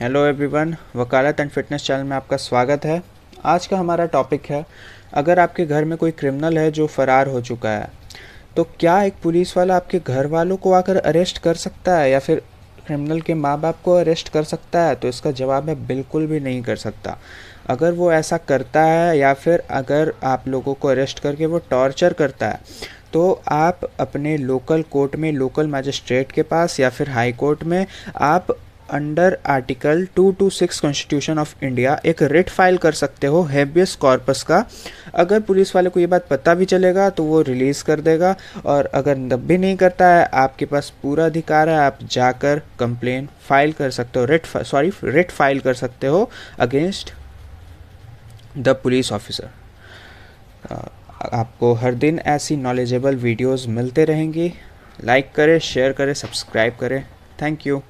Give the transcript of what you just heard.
hello everyone वकालत and fitness channel में आपका स्वागत है आज का हमारा टॉपिक है अगर आपके घर में कोई क्रिमिनल है जो फरार हो चुका है तो क्या एक पुलिस वाला आपके घर वालों को आकर अरेस्ट कर सकता है या फिर क्रिमिनल के माँ बाप को अरेस्ट कर सकता है तो इसका जवाब है बिल्कुल भी नहीं कर सकता अगर वो ऐसा करता है या फिर अगर आप लोगों को अरेस्ट करके वो टॉर्चर करता है तो आप अपने लोकल कोर्ट में लोकल मजिस्ट्रेट के पास या फिर हाई कोर्ट में आप under article 226 constitution of India एक रिट फाइल कर सकते हो हैबियस कॉर्पस का अगर पुलिस वाले को ये बात पता भी चलेगा तो वो रिलीज़ कर देगा और अगर तब भी नहीं करता है आपके पास पूरा अधिकार है आप जाकर कंप्लेन फाइल कर सकते हो रिट सॉरी रिट फाइल कर सकते हो अगेंस्ट द पुलिस ऑफिसर आपको हर दिन ऐसी नॉलेजेबल वीडियोस मिलते रहेंगी लाइक करें शेयर करें सब्सक्राइब करें थैंक यू